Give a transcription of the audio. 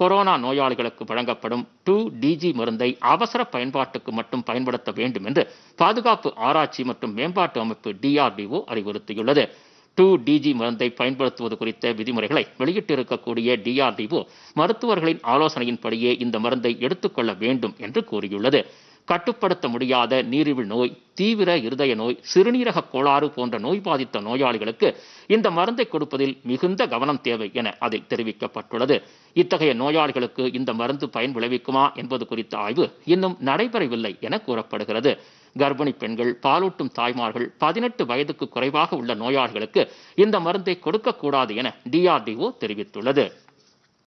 corona நோயாளிகளுக்கு வழங்கப்படும் two டிஜி மருந்தை அவசர பயன்பாட்டுக்கு மட்டும் பயன்படுத்த வேண்டும் என்று பாதுகாப்பு ஆராய்ச்சி மற்றும் மேம்பாட்டு அமைப்பு டிஆர்டிஓ அறிவுறுத்தியுள்ளது டூ டிஜி மருந்தை பயன்படுத்துவது குறித்த விதிமுறைகளை வெளியிட்டிருக்கக்கூடிய டிஆர்டிஓ மருத்துவர்களின் ஆலோசனையின்படியே இந்த மருந்தை எடுத்துக்கொள்ள வேண்டும் என்று கூறியுள்ளது கட்டுப்படுத்த முடியாத நீரிழிவு நோய் தீவிர இருதய நோய் சிறுநீரக கோளாறு போன்ற நோய் பாதித்த நோயாளிகளுக்கு இந்த மருந்தை கொடுப்பதில் மிகுந்த கவனம் தேவை என அதில் தெரிவிக்கப்பட்டுள்ளது இத்தகைய நோயாளிகளுக்கு இந்த மருந்து பயன் விளைவிக்குமா என்பது குறித்த ஆய்வு இன்னும் நடைபெறவில்லை என கூறப்படுகிறது கர்ப்பிணி பெண்கள் பாலூட்டும் தாய்மார்கள் பதினெட்டு வயதுக்கு குறைவாக உள்ள நோயாளிகளுக்கு இந்த மருந்தை கொடுக்கக்கூடாது என டிஆர்டிஓ தெரிவித்துள்ளது